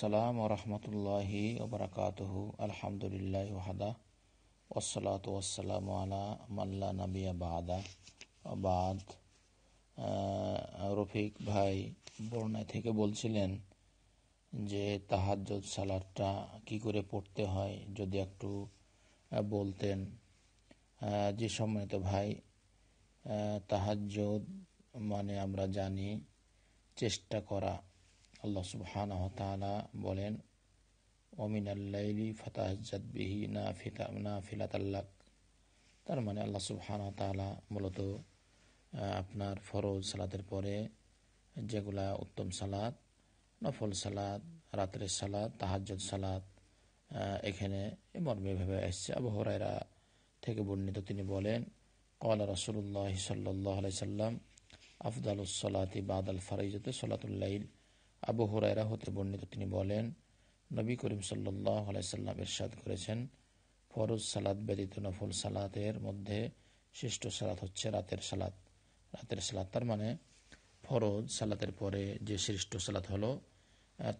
সালাম ও রহমতুল্লাহি আলহামদুলিল্লাহ ওহাদা ওসলাত ওসালাম আলা মাল্লা নাবিয়া আবাদা বাদ রফিক ভাই বর্ণায় থেকে বলছিলেন যে তাহাজ সালাদটা কি করে পড়তে হয় যদি একটু বলতেন যে তো ভাই তাহাজ মানে আমরা জানি চেষ্টা করা আল্লাহ সুবহান বলেন অমিন আল্লাইলি ফাতাহাজ্জাদ বিহি না ফিতা না তার মানে আল্লাহ সুবহান তালা মূলত আপনার ফরজ সালাতের পরে যেগুলা উত্তম সালাদ নফল সালাদ রাত্রের সালাদ তাহাজ্জদ সালাদ এখানে মর্মেভাবে এসছে আবহরাইরা থেকে বর্ণিত তিনি বলেন কলা রসুল্লাহ সাল্লাহ সাল্লাম আফদালুসলাতি বাদ আল ফারিজতে সলাতুল্লাইল আবু হুরায়রা হতে বর্ণিত তিনি বলেন নবী করিম সাল্লাহ আলাইসাল্লাম ইরশাদ করেছেন ফরজ সালাদ ব্যতীত নফল সালাতের মধ্যে শ্রেষ্ঠ সালাত হচ্ছে রাতের সালাত রাতের সালাত তার মানে ফরজ সালাতের পরে যে শ্রেষ্ঠ সালাত হলো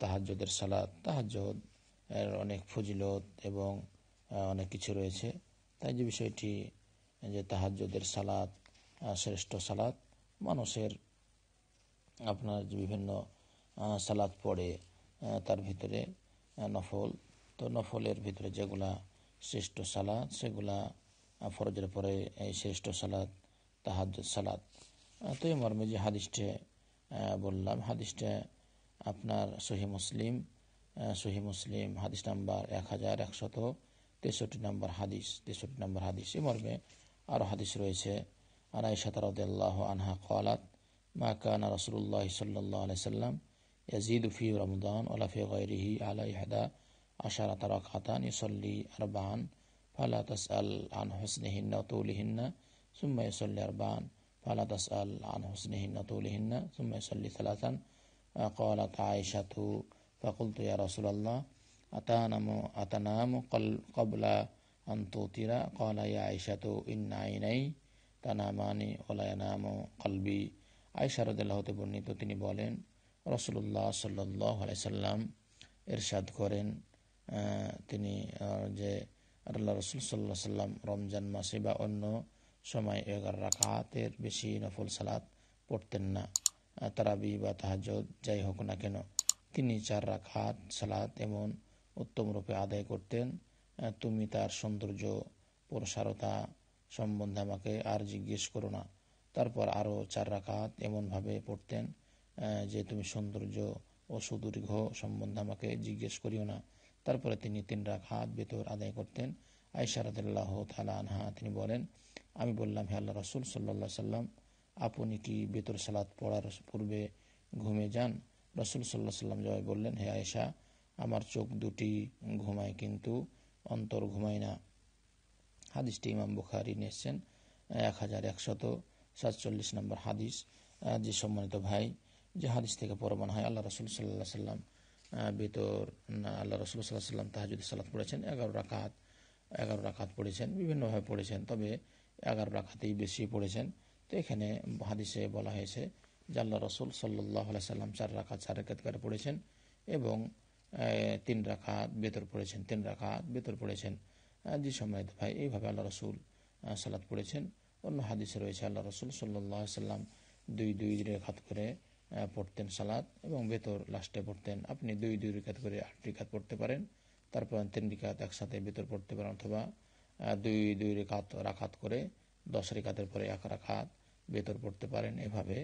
তাহাজ্জদের সালাত তাহাজ্জদ এর অনেক ফজিলত এবং অনেক কিছু রয়েছে তাই যে বিষয়টি যে তাহাজ্জদের সালাত শ্রেষ্ঠ সালাত মানুষের আপনার যে বিভিন্ন সালাদ পড়ে তার ভিতরে নফল তো নফলের ভিতরে যেগুলা শ্রেষ্ঠ সালাদ সেগুলা ফরজের পরে এই শ্রেষ্ঠ সালাদ তাহাজ সালাদ তো এই মর্মে যে হাদিসটে বললাম হাদিসটা আপনার সহি মুসলিম সহি মুসলিম হাদিস নাম্বার এক হাজার একশত তেষট্টি নম্বর হাদিস তেষট্টি নম্বর হাদিস এই মর্মে আরও হাদিস রয়েছে আনাই সাতারদ্দাহ আনহা কলাত মা কানা রসুল্লাহ সাল্লাহ আলাই সাল্লাম يزيد في رمضان ولا في غيره على إحدى عشرة ركعة يصلي أربعا فلا تسأل عن حسنهن وطولهن ثم يصلي أربعا فلا تسأل عن حسنهن وطولهن ثم يصلي ثلاثا قالت عائشة فقلت يا رسول الله أتنام, أتنام قبل أن توتر قال يا عائشة إن عيني تنامان ولا ينام قلبي عائشة رضي الله عنها تبني তিনি بولين রসুল্লাহ সাল্লাহ আলাইসাল্লাম এরশাদ করেন তিনি যে আল্লাহ রসুল সাল্লাহ সাল্লাম রমজান মাসে বা অন্য সময় এগারো রাখাতের বেশি নফল সালাত পড়তেন না তারাবি বা তাহাজত যাই হোক না কেন তিনি চার রাখাত সালাত এমন উত্তম রূপে আদায় করতেন তুমি তার সৌন্দর্য প্রসারতা সম্বন্ধে আমাকে আর জিজ্ঞেস করো না তারপর আরও চার রাখাত এমনভাবে পড়তেন যে তুমি সৌন্দর্য ও সুদীর্ঘ সম্বন্ধে আমাকে জিজ্ঞেস করিও না তারপরে তিনি তিন হাত বেতর আদায় করতেন আয়সারাদাল্লাহ থালা আনহা তিনি বলেন আমি বললাম হে আল্লাহ রসুল সাল্লা সাল্লাম আপনি কি বেতর সালাত পড়ার পূর্বে ঘুমে যান রসুল সাল্লাহ সাল্লাম জবাই বললেন হে আয়েশা আমার চোখ দুটি ঘুমায় কিন্তু অন্তর ঘুমায় না হাদিসটি ইমাম বুখারি নিয়েছেন এক হাজার একশত সাতচল্লিশ নম্বর হাদিস যে সম্মানিত ভাই যে হাদিস থেকে মনে হয় আল্লাহ রসুল সাল্লাহ সাল্লাম ভিতর আল্লাহ রসুল সাল্লাহ সাল্লাম যদি সালাত পড়েছেন এগারো রাখাত এগারো রাখাত পড়েছেন বিভিন্নভাবে পড়েছেন তবে এগারো রাখাতেই বেশি পড়েছেন তো এখানে হাদিসে বলা হয়েছে যে আল্লাহ রসুল সাল্লাহ সাল্লাম চার রাখাত চার রেখাত করে পড়েছেন এবং তিন রাখাত বেতর পড়েছেন তিন রাখাত বেতর পড়েছেন যে সময় ভাই এইভাবে আল্লাহ রসুল সালাত পড়েছেন অন্য হাদিসে রয়েছে আল্লাহ রসুল সাল্লাহ সাল্লাম দুই দুই রেখাত করে পড়তেন সালাদ এবং ভেতর লাস্টে পড়তেন আপনি দুই দুই রিকাত করে আট রিকাত পড়তে পারেন তারপর তিন রিকাত একসাথে ভেতর পড়তে পারেন অথবা দুই দুই রেখাত রাখাত করে দশ রেখাতের পরে এক রাখাত বেতর পড়তে পারেন এভাবে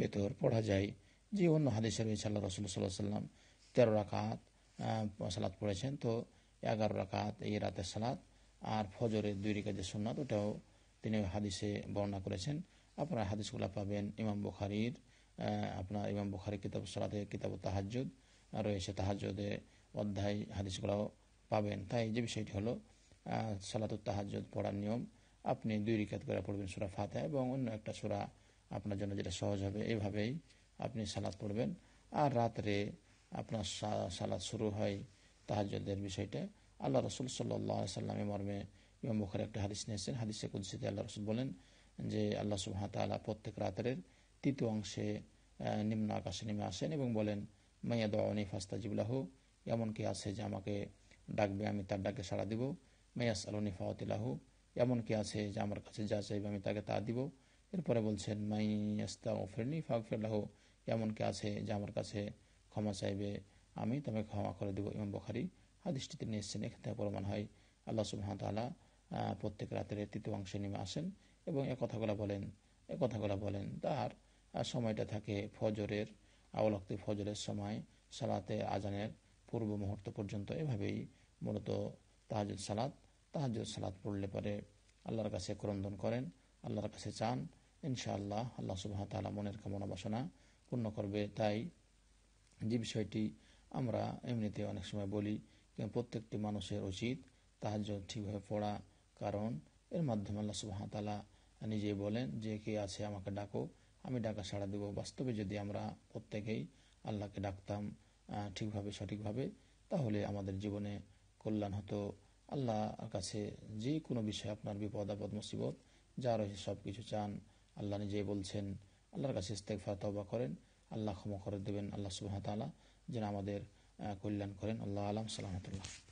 বেতর পড়া যায় যে অন্য হাদিসে রয়েছে আল্লাহ রসুল সাল্লাহ সাল্লাম তেরো রাখাত সালাদ পড়েছেন তো এগারো রাখাত এই রাতের সালাদ আর ফজরের দুই রেখা যে ওটাও তিনি হাদিসে বর্ণনা করেছেন আপনারা হাদিসগুলা পাবেন ইমাম বুখারির আপনার ইমাম বুখারি কিতাব সরাতে কিতাব তাহাজুদ রয়েছে তাহাজুদে অধ্যায় হাদিসগুলাও পাবেন তাই যে বিষয়টি হলো সালাতুর তাহাজুদ পড়ার নিয়ম আপনি দুই রিকাত করে পড়বেন সুরা ফাতে এবং অন্য একটা সুরা আপনার জন্য যেটা সহজ হবে এইভাবেই আপনি সালাদ পড়বেন আর রাত্রে আপনার সালাদ শুরু হয় তাহাজের বিষয়টা আল্লাহ রসুল সাল্লাহ সাল্লামে মর্মে ইমাম বুখারি একটা হাদিস নিয়েছেন হাদিসে কুদ্সিতে আল্লাহ রসুল বলেন যে আল্লাহ সুবাহ তালা প্রত্যেক রাত্রের তৃতীয় অংশে নিম্ন আকাশে নেমে আসেন এবং বলেন মাইয়া দোয়ানি ফাস্তা জিবুলাহু এমন কি আছে যে আমাকে ডাকবে আমি তার ডাকে সাড়া দিব মাইয়া সালনি ফাওয়াতিলাহু এমন কি আছে যে আমার কাছে যা চাইবে আমি তাকে তা দিব এরপরে বলছেন মাইয়াস্তা ওফিরনি ফেরলাহ এমন কি আছে যে আমার কাছে ক্ষমা চাইবে আমি তোমাকে ক্ষমা করে দেব ইমাম বখারি আদিষ্টিতে নিয়ে এসেছেন এখানে প্রমাণ হয় আল্লাহ তালা প্রত্যেক রাতের তৃতীয় অংশে নেমে আসেন এবং এ কথাগুলো বলেন এ কথাগুলো বলেন তার আর সময়টা থাকে ফজরের আওলাক্তি ফজরের সময় সালাতে আজানের পূর্ব মুহূর্ত পর্যন্ত এভাবেই মূলত তাহাজ সালাত তাহাজ সালাত পড়লে পরে আল্লাহর কাছে ক্রন্দন করেন আল্লাহর কাছে চান ইনশাআল্লাহ আল্লাহ সুবাহ তালা মনের কামনা বাসনা পূর্ণ করবে তাই যে বিষয়টি আমরা এমনিতে অনেক সময় বলি প্রত্যেকটি মানুষের উচিত তাহাজ ঠিকভাবে পড়া কারণ এর মাধ্যমে আল্লাহ সুবাহ তালা নিজেই বলেন যে কে আছে আমাকে ডাকো আমি ডাকা সাড়া দেব বাস্তবে যদি আমরা প্রত্যেকেই আল্লাহকে ডাকতাম ঠিকভাবে সঠিকভাবে তাহলে আমাদের জীবনে কল্যাণ হতো আল্লাহর কাছে যে কোনো বিষয়ে আপনার বিপদ আপদ মুসিবত যা রয়েছে সব কিছু চান আল্লাহ নিজেই বলছেন আল্লাহর কাছে ইস্তেকফা তবা করেন আল্লাহ ক্ষমা করে দেবেন আল্লাহ সুবাহ তালা যেন আমাদের কল্যাণ করেন আল্লাহ আলাম সালামতুল্লাহ